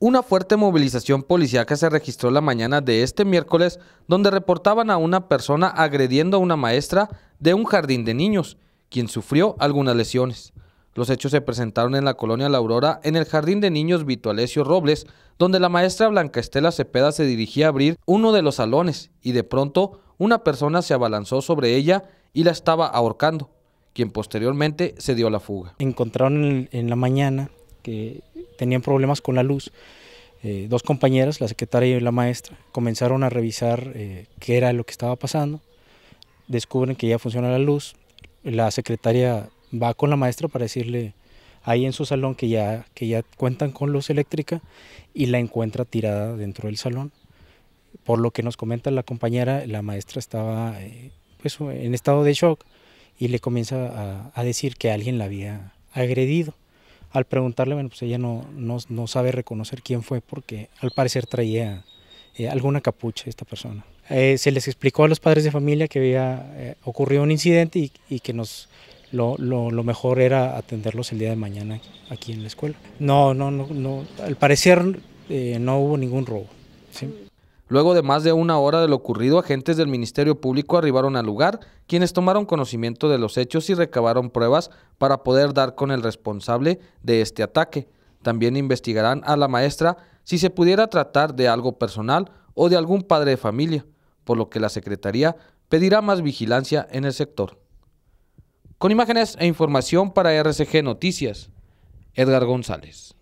Una fuerte movilización policíaca se registró la mañana de este miércoles donde reportaban a una persona agrediendo a una maestra de un jardín de niños, quien sufrió algunas lesiones. Los hechos se presentaron en la colonia La Aurora, en el jardín de niños Alesio Robles, donde la maestra Blanca Estela Cepeda se dirigía a abrir uno de los salones y de pronto una persona se abalanzó sobre ella y la estaba ahorcando, quien posteriormente se dio la fuga. Encontraron en la mañana que tenían problemas con la luz. Eh, dos compañeras, la secretaria y la maestra, comenzaron a revisar eh, qué era lo que estaba pasando. Descubren que ya funciona la luz. La secretaria va con la maestra para decirle ahí en su salón que ya, que ya cuentan con luz eléctrica y la encuentra tirada dentro del salón. Por lo que nos comenta la compañera, la maestra estaba eh, pues, en estado de shock y le comienza a decir que alguien la había agredido al preguntarle, pues ella no, no, no sabe reconocer quién fue porque al parecer traía eh, alguna capucha esta persona. Eh, se les explicó a los padres de familia que había eh, ocurrido un incidente y, que nos lo, mejor era atenderlos el día de mañana aquí en la escuela. No, no, no, no al parecer no hubo ningún robo. ¿sí? Luego de más de una hora de lo ocurrido, agentes del Ministerio Público arribaron al lugar, quienes tomaron conocimiento de los hechos y recabaron pruebas para poder dar con el responsable de este ataque. También investigarán a la maestra si se pudiera tratar de algo personal o de algún padre de familia, por lo que la Secretaría pedirá más vigilancia en el sector. Con imágenes e información para RCG Noticias, Edgar González.